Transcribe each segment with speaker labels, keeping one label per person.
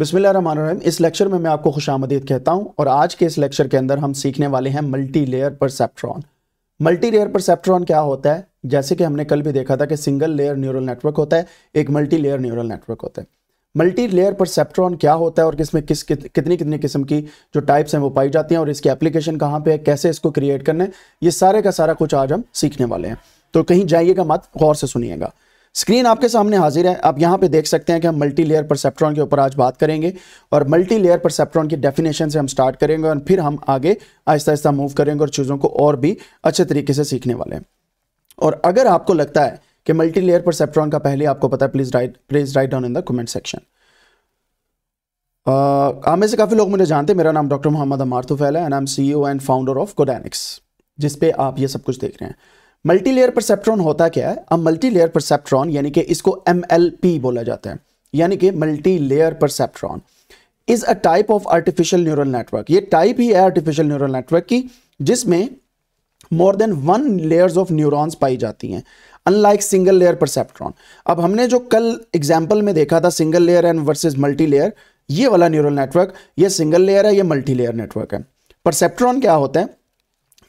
Speaker 1: बिस्मिल्लाम इस लेक्चर में मैं आपको खुश आमदीद कहता हूँ और आज के इस लेक्चर के अंदर हम सीखने वाले हैं multi layer perceptron multi layer perceptron क्या होता है जैसे कि हमने कल भी देखा था कि सिंगल लेयर न्यूरल नेटवर्क होता है एक मल्टी लेयर न्यूरल नेटवर्क होता है मल्टी लेयर परसेप्ट्रॉन क्या होता है और किसमें किस कितनी कितनी किस्म की जो टाइप्स हैं वो पाई जाती हैं और इसकी एप्लीकेशन कहाँ पर है कैसे इसको क्रिएट करना है ये सारे का सारा कुछ आज हम सीखने वाले हैं तो कहीं जाइएगा मत गौर से सुनिएगा स्क्रीन आपके सामने हाजिर है आप यहाँ पे देख सकते हैं कि हम मल्टी लेयर परसेप्ट्रॉन के ऊपर आज बात करेंगे और मल्टी लेयर परसेप्ट्रॉन की डेफिनेशन से हम स्टार्ट करेंगे और फिर हम आगे आहिस्ता आहिस्ता मूव करेंगे और चीज़ों को और भी अच्छे तरीके से सीखने वाले हैं और अगर आपको लगता है कि मल्टी लेयर परसेप्ट्रॉन का पहले आपको पता है please write please write down in the comment section आप में से काफ़ी लोग मुझे जानते हैं मेरा नाम डॉक्टर मोहम्मद अमार तुफैल है and I am C and founder of Godanics जिसपे आप ये सब कुछ देख रहे हैं मल्टी लेयर परसेप्ट्रॉन होता क्या है अब मल्टी लेयर परसेप्ट्रॉन यानी कि इसको एम बोला जाता है यानी कि multi layer perceptron is a type of artificial neural network ये टाइप ही है आर्टिफिशियल न्यूरल नेटवर्क की जिसमें more than one layers of neurons पाई जाती हैं अनलाइक सिंगल लेयर परसेप्ट्रॉन अब हमने जो कल एग्जाम्पल में देखा था single layer and versus multi layer ये वाला न्यूरल नेटवर्क ये सिंगल लेयर है ये मल्टी लेयर नेटवर्क है परसेप्ट्रॉन क्या होता है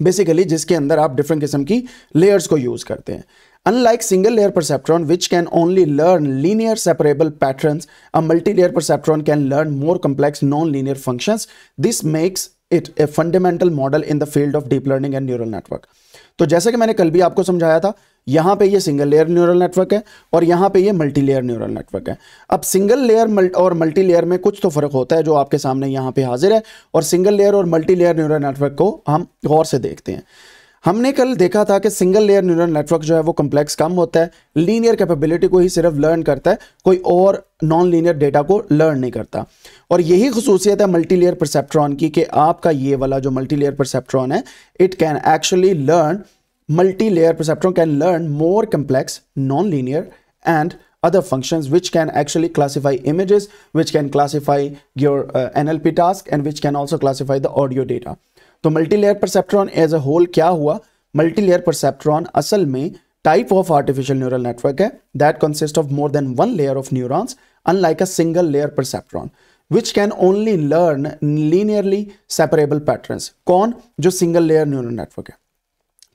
Speaker 1: बेसिकली जिसके अंदर आप डिफरेंट किस्म की लेयर्स को यूज करते हैं unlike single layer perceptron which can only learn linear separable pattern a multi layer perceptron can learn more complex non linear function this makes it a fundamental model in the field of deep learning and neural network तो जैसे कि मैंने कल भी आपको समझाया था यहाँ पे ये सिंगल लेयर न्यूरल नेटवर्क है और यहां पे ये मल्टी लेयर न्यूरल नेटवर्क है अब सिंगल लेयर और मल्टी लेयर में कुछ तो फ़र्क होता है जो आपके सामने यहां पे हाजिर है और सिंगल लेयर और मल्टी लेयर न्यूरल नेटवर्क को हम गौर से देखते हैं हमने कल देखा था कि सिंगल लेयर न्यूरल नेटवर्क जो है वो कम्प्लेक्स कम होता है लीनियर कैपेबिलिटी को ही सिर्फ लर्न करता है कोई और नॉन लीनियर डेटा को लर्न नहीं करता और यही खसूसियत है मल्टी लेयर परसेप्ट्रॉन की कि आपका ये वाला जो मल्टी लेयर परसेप्ट्रॉन है it can actually learn multi-layer perceptron can learn more complex non-linear and other functions which can actually classify images which can classify your uh, nlp task and which can also classify the audio data so multi-layer perceptron as a whole kya hua multi-layer perceptron asal type of artificial neural network that consists of more than one layer of neurons unlike a single layer perceptron which can only learn linearly separable patterns con Just single layer neural network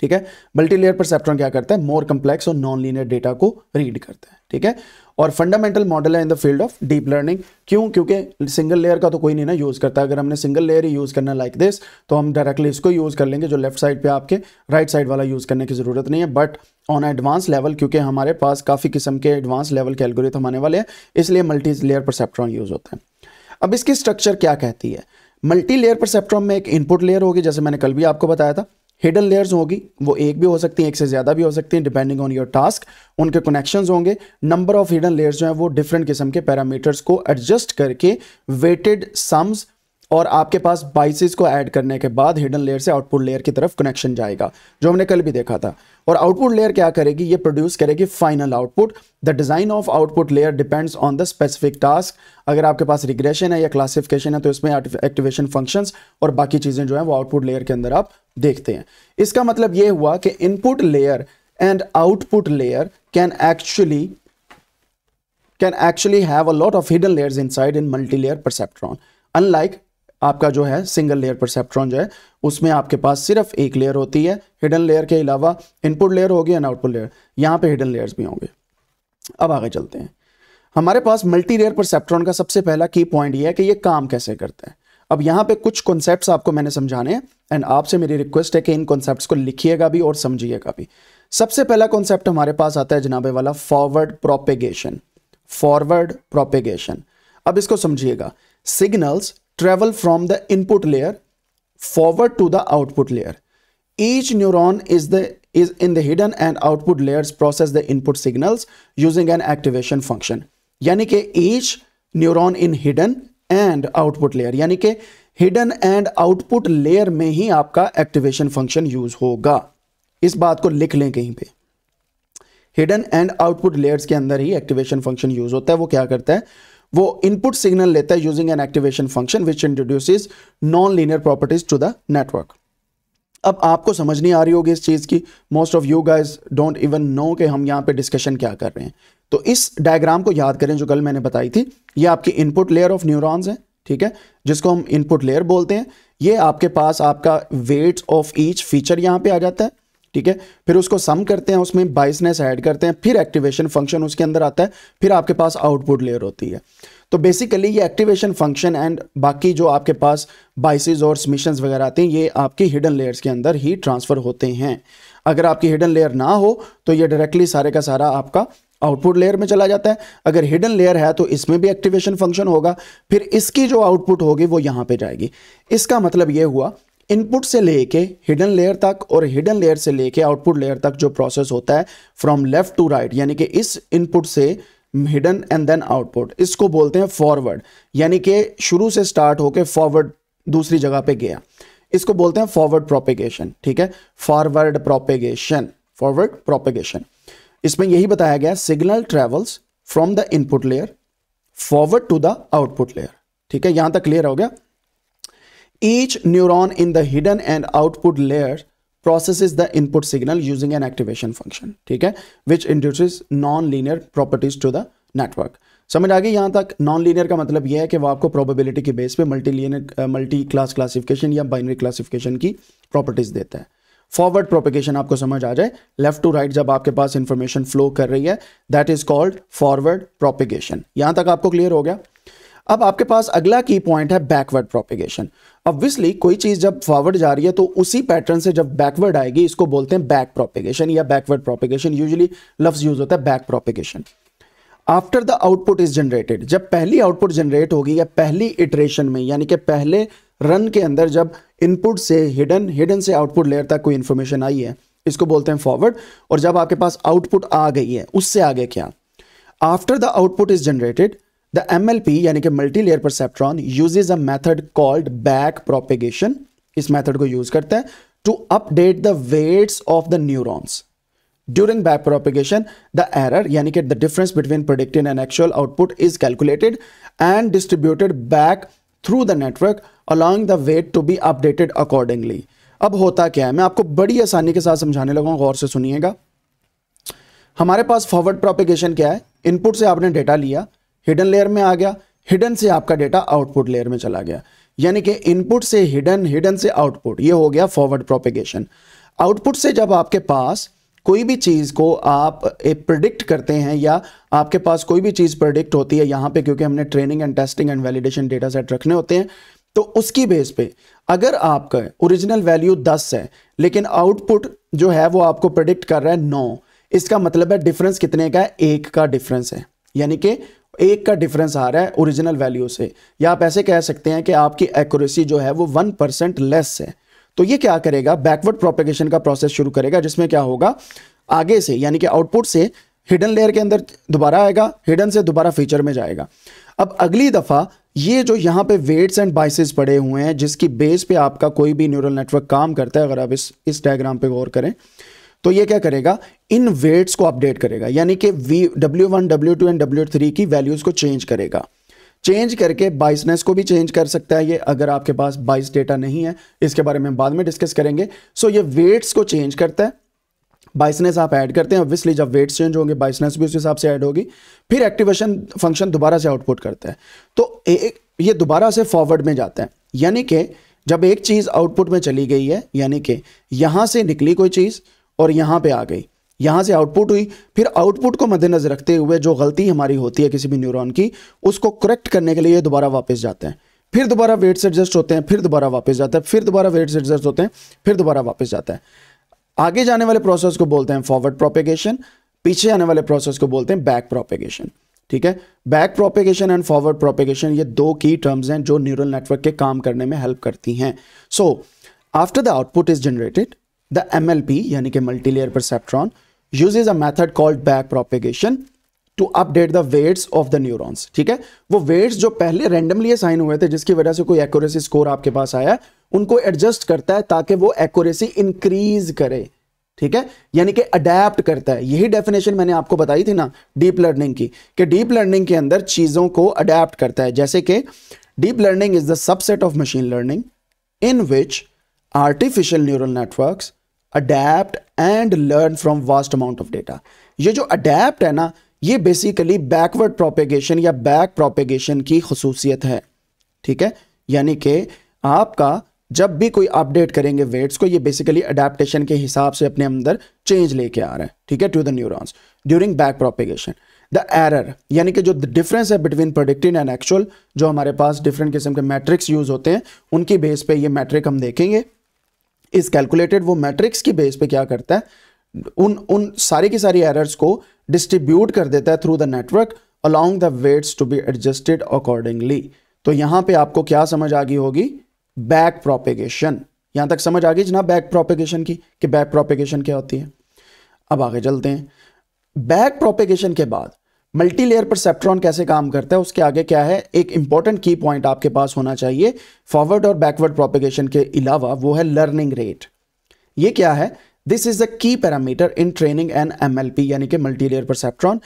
Speaker 1: ठीक है multilayer perceptron क्या करता है more complex और non linear data को read करता है ठीक है और फंडामेंटल मॉडल है in the field of deep learning क्यों क्योंकि सिंगल लेयर का तो कोई नहीं ना यूज़ करता अगर हमने सिंगल लेयर ही यूज़ करना लाइक like दिस तो हम डायरेक्टली इसको यूज़ कर लेंगे जो लेफ्ट साइड पे आपके राइट right साइड वाला यूज़ करने की ज़रूरत नहीं है बट ऑन एडवांस लेवल क्योंकि हमारे पास काफ़ी किस्म के एडवांस लेवल के एल्गोरिथम आने वाले हैं इसलिए मल्टी लेयर परसेप्ट्रॉन यूज़ होते हैं अब इसकी स्ट्रक्चर क्या कहती है मल्टी लेयर परसेप्ट्रॉन में एक इनपुट लेयर होगी जैसे मैंने कल भी आपको बताया था हिडन लेयर्स होगी वो एक भी हो सकती हैं एक से ज़्यादा भी हो सकती हैं डिपेंडिंग ऑन योर टास्क उनके कनेक्शंस होंगे नंबर ऑफ हिडन लेयर्स जो हैं वो डिफरेंट किस्म के पैरामीटर्स को एडजस्ट करके वेटेड सम्स और आपके पास बाइसिस को ऐड करने के बाद हिडन लेयर से आउटपुट लेयर की तरफ कनेक्शन जाएगा जो हमने कल भी देखा था और आउटपुट लेयर क्या करेगी ये प्रोड्यूस करेगी final output the design of output layer depends on the specific task अगर आपके पास रिग्रेशन है या क्लासिफिकेशन है तो इसमें एक्टिवेशन फंक्शंस और बाकी चीज़ें जो हैं वो आउटपुट लेयर के अंदर आप देखते हैं इसका मतलब यह हुआ कि input layer and output layer can actually can actually have a lot of hidden layers inside in multi layer perceptron unlike आपका जो है सिंगल लेयर परसेप्ट्रॉन जो है उसमें आपके पास सिर्फ एक लेयर होती है हिडन लेयर के अलावा इनपुट लेयर होगी एंड आउटपुट लेयर यहां पे हिडन लेयर्स भी होंगे अब आगे चलते हैं हमारे पास मल्टी लेयर परसेप्ट्रॉन का सबसे पहला की पॉइंट ये है कि ये काम कैसे करते हैं अब यहाँ पे कुछ कॉन्सेप्ट आपको मैंने समझाने हैं एंड आपसे मेरी रिक्वेस्ट है कि इन कॉन्सेप्ट को लिखिएगा भी और समझिएगा भी सबसे पहला कॉन्सेप्ट हमारे पास आता है जनाबे वाला फॉरवर्ड प्रोपेगेशन फॉरवर्ड प्रोपेगेशन अब इसको समझिएगा signals travel from the input layer forward to the output layer each neuron is the is in the hidden and output layers process the input signals using an activation function यानी कि each neuron in hidden and output layer यानी कि hidden and output layer में ही आपका activation function use होगा इस बात को लिख लें कहीं पे हिडन एंड आउटपुट लेयर्स के अंदर ही एक्टिवेशन फंक्शन यूज होता है वो क्या करता है वो इनपुट सिग्नल लेता है using an activation function which introduce non linear properties to the network अब आपको समझ नहीं आ रही होगी इस चीज़ की most of you guys don't even know कि हम यहाँ पे डिस्कशन क्या कर रहे हैं तो इस डायग्राम को याद करें जो कल मैंने बताई थी ये आपकी इनपुट लेयर ऑफ न्यूरॉन्स है ठीक है जिसको हम इनपुट लेयर बोलते हैं ये आपके पास आपका वेट ऑफ ईच फीचर यहाँ पे आ जाता है ठीक है फिर उसको सम करते हैं उसमें बाइसनेस ऐड करते हैं फिर एक्टिवेशन फंक्शन उसके अंदर आता है फिर आपके पास आउटपुट लेयर होती है तो बेसिकली ये एक्टिवेशन फंक्शन एंड बाकी जो आपके पास बाइसिस और स्मिशन वगैरह आते हैं ये आपके हिडन लेयर्स के अंदर ही ट्रांसफ़र होते हैं अगर आपकी हिडन लेयर ना हो तो ये डायरेक्टली सारे का सारा आपका आउटपुट लेयर में चला जाता है अगर हिडन लेयर है तो इसमें भी एक्टिवेशन फंक्शन होगा फिर इसकी जो आउटपुट होगी वो यहाँ पे जाएगी इसका मतलब ये हुआ इनपुट से लेके हिडन लेयर तक और हिडन लेयर से लेके आउटपुट लेयर तक जो प्रोसेस होता है फ्रॉम लेफ्ट टू राइट यानी कि इस इनपुट से हिडन एंड देन आउटपुट इसको बोलते हैं फॉरवर्ड यानी कि शुरू से स्टार्ट होके फॉरवर्ड दूसरी जगह पे गया इसको बोलते हैं फॉरवर्ड प्रोपेगेशन ठीक है फॉरवर्ड प्रोपेगेशन फॉरवर्ड प्रोपेगेशन इसमें यही बताया गया signal travels from the input layer forward to the output layer ठीक है यहां तक क्लियर हो गया Each neuron in the hidden and output layers processes the input signal using an activation function ठीक है which induces non-linear properties to the network समझ आ गई यहाँ तक नॉन लीनियर का मतलब यह है कि वो आपको प्रोबेबिलिटी के बेस पे multi linear multi class classification या बाइनरी क्लासिफिकेशन की प्रॉपर्टीज देता है फॉरवर्ड प्रोपेगेशन आपको समझ आ जाए लेफ्ट टू राइट जब आपके पास इंफॉर्मेशन फ्लो कर रही है that is called forward propagation यहाँ तक आपको क्लियर हो गया अब आपके पास अगला की पॉइंट है बैकवर्ड प्रोपिगेशन ऑब्वियसली कोई चीज जब फॉरवर्ड जा रही है तो उसी पैटर्न से जब बैकवर्ड आएगी इसको बोलते हैं बैक प्रोपिगेशन या बैकवर्ड प्रोपिगेशन यूजली लफ्ज यूज होता है back propagation after the output is generated जब पहली आउटपुट जनरेट होगी या पहली इटरेशन में यानी कि पहले रन के अंदर जब इनपुट से हिडन हिडन से आउटपुट लेयर तक कोई इन्फॉर्मेशन आई है इसको बोलते हैं फॉरवर्ड और जब आपके पास आउटपुट आ गई है उससे आगे क्या after the output is generated the M L P यानी कि multi layer perceptron uses a method called back propagation इस मैथड को यूज करते हैं to update the weights of the neurons during back propagation the error यानी कि the difference between predicting and actual output is calculated and distributed back through the network along the weight to be updated accordingly अब होता क्या है मैं आपको बड़ी आसानी के साथ समझाने लगा गौर से सुनिएगा हमारे पास फॉरवर्ड प्रोपिगेशन क्या है इनपुट से आपने डेटा लिया हिडन लेयर में आ गया हिडन से आपका डेटा आउटपुट लेयर में चला गया यानी कि इनपुट से हिडन हिडन से आउटपुट ये हो गया फॉरवर्ड प्रोपेगेशन आउटपुट से जब आपके पास कोई भी चीज़ को आप प्रिडिक्ट करते हैं या आपके पास कोई भी चीज़ प्रिडिक्ट होती है यहाँ पे क्योंकि हमने training and testing and validation data set रखने होते हैं तो उसकी बेस पे अगर आपका ओरिजिनल वैल्यू 10 है लेकिन आउटपुट जो है वो आपको प्रिडिक्ट कर रहा है 9 इसका मतलब है डिफरेंस कितने का है एक का डिफरेंस है यानी कि एक का डिफरेंस आ रहा है ओरिजिनल वैल्यू से या आप ऐसे कह सकते हैं कि आपकी एक्यूरेसी जो है वो वन परसेंट लेस है तो ये क्या करेगा बैकवर्ड प्रोपेगेशन का प्रोसेस शुरू करेगा जिसमें क्या होगा आगे से यानी कि आउटपुट से हिडन लेयर के अंदर दोबारा आएगा हिडन से दोबारा फीचर में जाएगा अब अगली दफ़ा ये जो यहाँ पे वेट्स एंड बाइसेस पड़े हुए हैं जिसकी बेस पे आपका कोई भी न्यूरल नेटवर्क काम करता है अगर आप इस इस डायग्राम पे गौर करें तो ये क्या करेगा इन वेट्स को अपडेट करेगा यानी कि we W one W two and W three की वैल्यूज़ को चेंज करेगा चेंज करके बाइसनेस को भी चेंज कर सकता है ये अगर आपके पास बाइस डेटा नहीं है इसके बारे में बाद में डिस्कस करेंगे सो ये वेट्स को चेंज करता है बाइसनेस आप ऐड करते हैं ऑब्वियसली जब वेट्स चेंज होंगे बाइसनेस भी उस हिसाब से ऐड होगी फिर एक्टिवेशन फंक्शन दोबारा से आउटपुट करता है तो एक ये दोबारा से फॉरवर्ड में जाता है यानी कि जब एक चीज़ आउटपुट में चली गई है यानी कि यहाँ से निकली कोई चीज़ और यहाँ पे आ गई यहाँ से आउटपुट हुई फिर आउटपुट को मद्देनजर रखते हुए जो गलती हमारी होती है किसी भी न्यूरॉन की उसको करेक्ट करने के लिए दोबारा वापस जाते हैं फिर दोबारा वेट से एडजस्ट होते हैं फिर दोबारा वापस जाते हैं फिर दोबारा वेट से एडजस्ट होते हैं फिर दोबारा वापस जाता है आगे जाने वाले प्रोसेस को बोलते हैं फॉरवर्ड प्रोपेगेशन पीछे आने वाले प्रोसेस को बोलते हैं बैक प्रोपेगेशन ठीक है back propagation and forward propagation ये दो की टर्म्स हैं जो न्यूरल नेटवर्क के काम करने में हेल्प करती हैं so after the output is generated M L P यानी कि multilayer multilayer use is a method called back propagation to update the weights of the neurons ठीक है वो वेट्स जो पहले रेंडमली असाइन हुए थे जिसकी वजह से कोई एक्यूरेसी स्कोर आपके पास आया उनको एडजस्ट करता है ताकि वो एक्यूरेसी इंक्रीज करे ठीक है यानी कि अडेप्ट करता है यही डेफिनेशन मैंने आपको बताई थी ना डीप लर्निंग की कि डीप लर्निंग के अंदर चीज़ों को अडेप्ट करता है जैसे कि deep learning is the subset of machine learning in which artificial neural networks adept and learn from vast amount of data ये जो अडेप्ट है ना ये बेसिकली बैकवर्ड प्रोपेगेशन या बैक प्रोपेगेशन की खसूसियत है ठीक है यानी कि आपका जब भी कोई अपडेट करेंगे वेट्स को ये बेसिकली अडेप्टेशन के हिसाब से अपने अंदर चेंज लेके आ रहा है ठीक है to the neurons during back propagation the error यानी कि जो डिफरेंस है बिटवीन प्रोडिक्टिव एंड एक्चुअल जो हमारे पास डिफरेंट किस्म के मैट्रिक्स यूज होते हैं उनकी बेस पे ये मैट्रिक हम देखेंगे इज कैलकुलेटेड वो मैट्रिक्स की बेस पे क्या करता है उन उन सारी की सारी एरर्स को डिस्ट्रीब्यूट कर देता है through the network along the weights to be adjusted accordingly तो यहां पे आपको क्या समझ आ गई होगी बैक प्रोपेगेशन यहां तक समझ आ गई जना बैक प्रोपेगेशन की कि बैक प्रोपेगेशन क्या होती है अब आगे चलते हैं बैक प्रोपेगेशन के बाद मल्टी लेयर सेप्ट्रॉन कैसे काम करता है उसके आगे क्या है एक इंपॉर्टेंट की पॉइंट आपके पास होना चाहिए फॉरवर्ड और बैकवर्ड प्रोपिगेशन के अलावा वो है लर्निंग रेट ये क्या है this is a key parameter in training an M यानी कि multi layer perceptron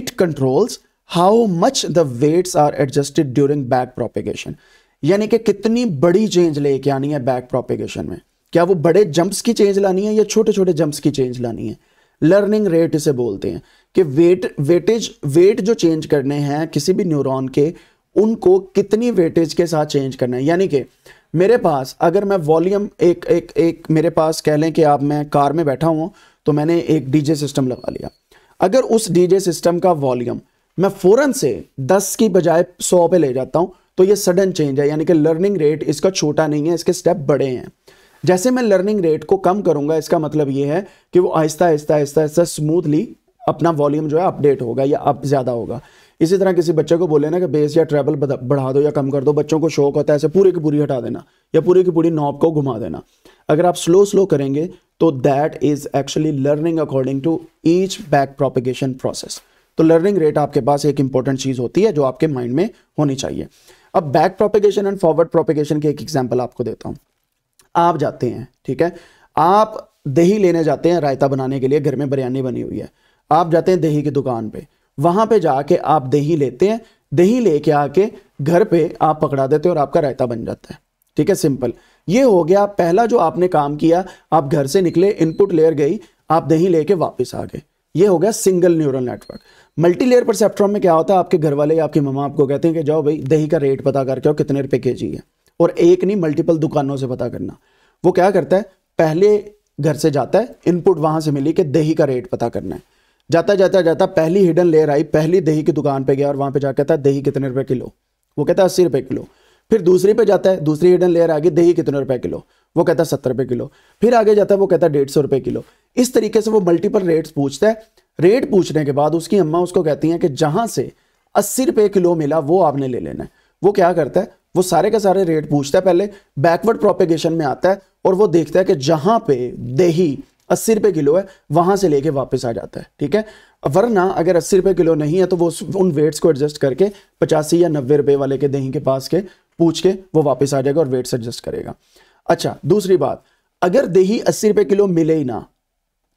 Speaker 1: it controls how much the weights are adjusted during back propagation यानी कि कितनी बड़ी चेंज लेके आनी है बैक प्रोपिगेशन में क्या वो बड़े जंप्स की चेंज लानी है या छोटे छोटे जंप्स की चेंज लानी है लर्निंग रेट इसे बोलते हैं कि वेट वेटेज वेट जो चेंज करने हैं किसी भी न्यूरॉन के उनको कितनी वेटेज के साथ चेंज करना है यानी कि मेरे पास अगर मैं वॉल्यूम एक एक एक मेरे पास कह लें कि आप मैं कार में बैठा हूँ तो मैंने एक डीजे सिस्टम लगा लिया अगर उस डीजे सिस्टम का वॉल्यूम मैं फ़ौरन से 10 की बजाय 100 पे ले जाता हूँ तो ये सडन चेंज है यानी कि लर्निंग रेट इसका छोटा नहीं है इसके स्टेप बड़े हैं जैसे मैं लर्निंग रेट को कम करूंगा इसका मतलब ये है कि वो आहिस्ता आहिस्ता आहिस्ता आहिस्ता स्मूथली अपना वॉल्यूम जो है अपडेट होगा या अप ज़्यादा होगा इसी तरह किसी बच्चे को बोले ना कि बेस या ट्रेवल बढ़ा दो या कम कर दो बच्चों को शौक होता है ऐसे पूरी की पूरी हटा देना या पूरी की पूरी नॉब को घुमा देना अगर आप स्लो स्लो करेंगे तो that is actually learning according to each back propagation process तो लर्निंग रेट आपके पास एक इंपॉर्टेंट चीज़ होती है जो आपके माइंड में होनी चाहिए अब back propagation and forward propagation की एक एग्जाम्पल आपको देता हूँ आप जाते हैं ठीक है आप दही लेने जाते हैं रायता बनाने के लिए घर में बिरयानी बनी हुई है आप जाते हैं दही की दुकान पे वहाँ पे जाके आप दही लेते हैं दही लेके आके घर पे आप पकड़ा देते हैं और आपका रायता बन जाता है ठीक है सिंपल ये हो गया पहला जो आपने काम किया आप घर से निकले इनपुट लेयर गई आप दही लेके वापस आ गए ये हो गया single neural network multi layer perceptron में क्या होता है आपके घर वाले या आपकी ममा आपको कहते हैं कि जाओ भाई दही का रेट पता करके आओ कितने रुपए के जी है और एक नहीं मल्टीपल दुकानों से पता करना वो क्या करता है पहले घर से जाता है इनपुट वहां से मिली कि दही का रेट पता करना है जाता जाता जाता पहली हिडन लेयर आई पहली दही की दुकान पे गया और वहां पे जा कहता है दही कितने रुपए किलो वो कहता है अस्सी रुपए किलो फिर दूसरी पे जाता है दूसरी हिडन लेयर आ गई दही कितने रुपए किलो वो कहता है सत्तर रुपए किलो फिर आगे जाता है वो कहता है डेढ़ सौ रुपए किलो इस तरीके से वो मल्टीपल रेट्स पूछता है रेट पूछने के बाद उसकी अम्मा उसको कहती हैं कि जहां से अस्सी रुपए किलो मिला वो आपने ले लेना है वो क्या करता है वो सारे के सारे रेट पूछता है पहले बैकवर्ड प्रोपेगेशन में आता है और वो देखता है कि जहां पे देही अस्सी रुपए किलो है वहां से लेके वापस आ जाता है ठीक है वरना अगर अस्सी रुपए किलो नहीं है तो वो उन वेट्स को एडजस्ट करके पचासी या नब्बे रुपए वाले के दही के पास के पूछ के वो वापस आ जाएगा और वेट्स एडजस्ट करेगा अच्छा दूसरी बात अगर दही अस्सी रुपये किलो मिले ही ना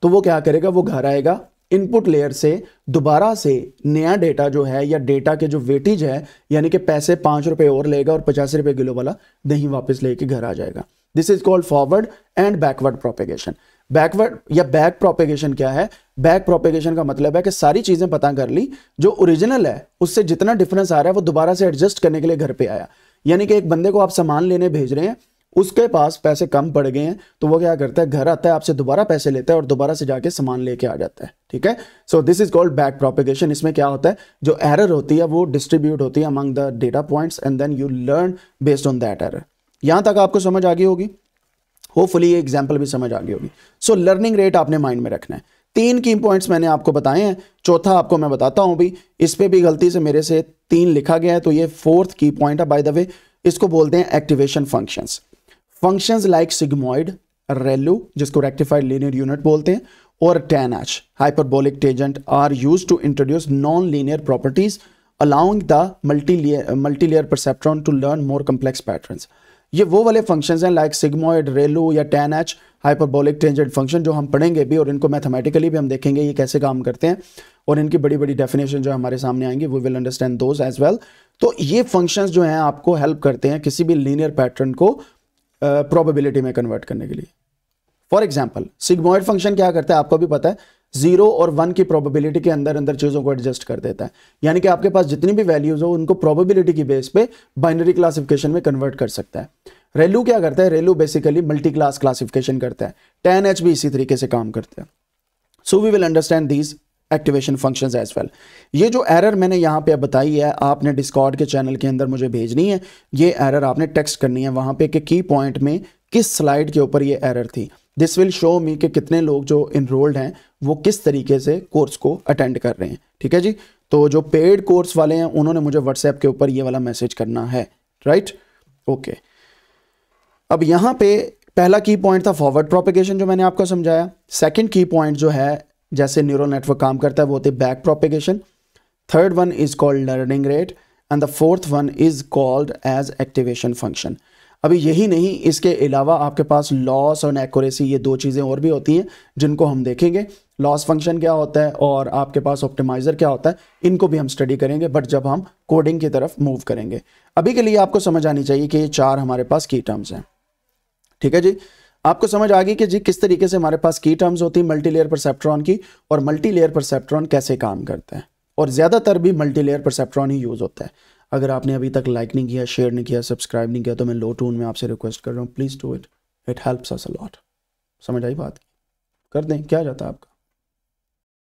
Speaker 1: तो वो क्या करेगा वो घर आएगा इनपुट लेयर से दोबारा से नया डेटा जो है या डेटा के जो वेटेज है यानी कि पैसे पांच रुपए और लेगा और पचास रुपए किलो वाला दही वापस लेके घर आ जाएगा this is called forward and backward propagation backward या बैक प्रोपेगेशन क्या है बैक प्रोपेगेशन का मतलब है कि सारी चीज़ें पता कर ली जो ओरिजिनल है उससे जितना डिफरेंस आ रहा है वो दोबारा से एडजस्ट करने के लिए घर पे आया यानी कि एक बंदे को आप सामान लेने भेज रहे हैं उसके पास पैसे कम पड़ गए हैं तो वो क्या करता है घर आता है आपसे दोबारा पैसे लेता है और दोबारा से जाके सामान लेके आ जाता है ठीक है so this is called back propagation इसमें क्या होता है जो एरर होती है वो डिस्ट्रीब्यूट होती है among the data points and then you learn based on that error यहां तक आपको समझ आ गई होगी होपफुली ये एग्जाम्पल भी समझ आ गई होगी सो लर्निंग रेट आपने माइंड में रखना है तीन की पॉइंट्स मैंने आपको बताए हैं चौथा आपको मैं बताता हूं भी इस पर भी गलती से मेरे से तीन लिखा गया है तो ये फोर्थ की पॉइंट है बाय द वे इसको बोलते हैं activation functions functions like sigmoid ReLU जिसको रेक्टिफाइड लीनियर यूनिट बोलते हैं और tanh hyperbolic tangent are use to introduce non linear properties along the multi multilayer perceptron to learn more complex pattern ये वो वाले फंक्शन हैं like sigmoid ReLU या tanh hyperbolic tangent function जो हम पढ़ेंगे भी और इनको मैथमेटिकली भी हम देखेंगे ये कैसे काम करते हैं और इनकी बड़ी बड़ी डेफिनेशन जो हमारे सामने आएंगी we will understand those as well तो ये फंक्शंस जो हैं आपको हेल्प करते हैं किसी भी लीनियर पैटर्न को प्रोबेबिलिटी में कन्वर्ट करने के लिए फॉर एग्जाम्पल सिग्मोइड फंक्शन क्या करता है आपको भी पता है जीरो और वन की प्रोबेबिलिटी के अंदर अंदर चीज़ों को एडजस्ट कर देता है यानी कि आपके पास जितनी भी वैल्यूज़ हो उनको प्रोबेबिलिटी की बेस पे बाइनरी क्लासिफिकेशन में कन्वर्ट कर सकता है रेलू क्या करता है ReLU basically multi class classification करता है टेन एच भी इसी तरीके से काम करता है so we will understand these activation function as well ये जो एरर मैंने यहाँ पे बताई है आपने डिस्कॉर्ड के चैनल के अंदर मुझे भेजनी है ये एरर आपने टेक्स्ट करनी है वहाँ पे कि की पॉइंट में किस स्लाइड के ऊपर ये एरर थी दिस विल शो मी कि कितने लोग जो इनरोल्ड हैं वो किस तरीके से कोर्स को अटेंड कर रहे हैं ठीक है जी तो जो पेड कोर्स वाले हैं उन्होंने मुझे व्हाट्सएप के ऊपर ये वाला मैसेज करना है राइट ओके अब यहाँ पे पहला की पॉइंट था फॉरवर्ड प्रोपिगेशन जो मैंने आपको समझाया सेकंड की पॉइंट जो है जैसे न्यूरल नेटवर्क काम करता है वो होती है back propagation third one is called learning rate and the fourth one is called as activation function अभी यही नहीं इसके अलावा आपके पास लॉस और एक्यूरेसी ये दो चीज़ें और भी होती हैं जिनको हम देखेंगे लॉस फंक्शन क्या होता है और आपके पास ऑप्टिमाइज़र क्या होता है इनको भी हम स्टडी करेंगे बट जब हम कोडिंग की तरफ मूव करेंगे अभी के लिए आपको समझ आनी चाहिए कि ये चार हमारे पास की टर्म्स हैं ठीक है जी आपको समझ आ गई कि जी किस तरीके से हमारे पास की टर्म्स होती है मल्टी लेयर परसेप्ट्रॉन की और मल्टी लेयर परसेप्ट्रॉन कैसे काम करते हैं और ज़्यादातर भी मल्टी लेयर परसेप्ट्रॉन ही यूज़ होता है अगर आपने अभी तक लाइक नहीं किया शेयर नहीं किया सब्सक्राइब नहीं किया तो मैं लो टून में आपसे रिक्वेस्ट कर रहा हूँ please do it it helps us a lot समझ आई बात कर दें क्या जाता है आपका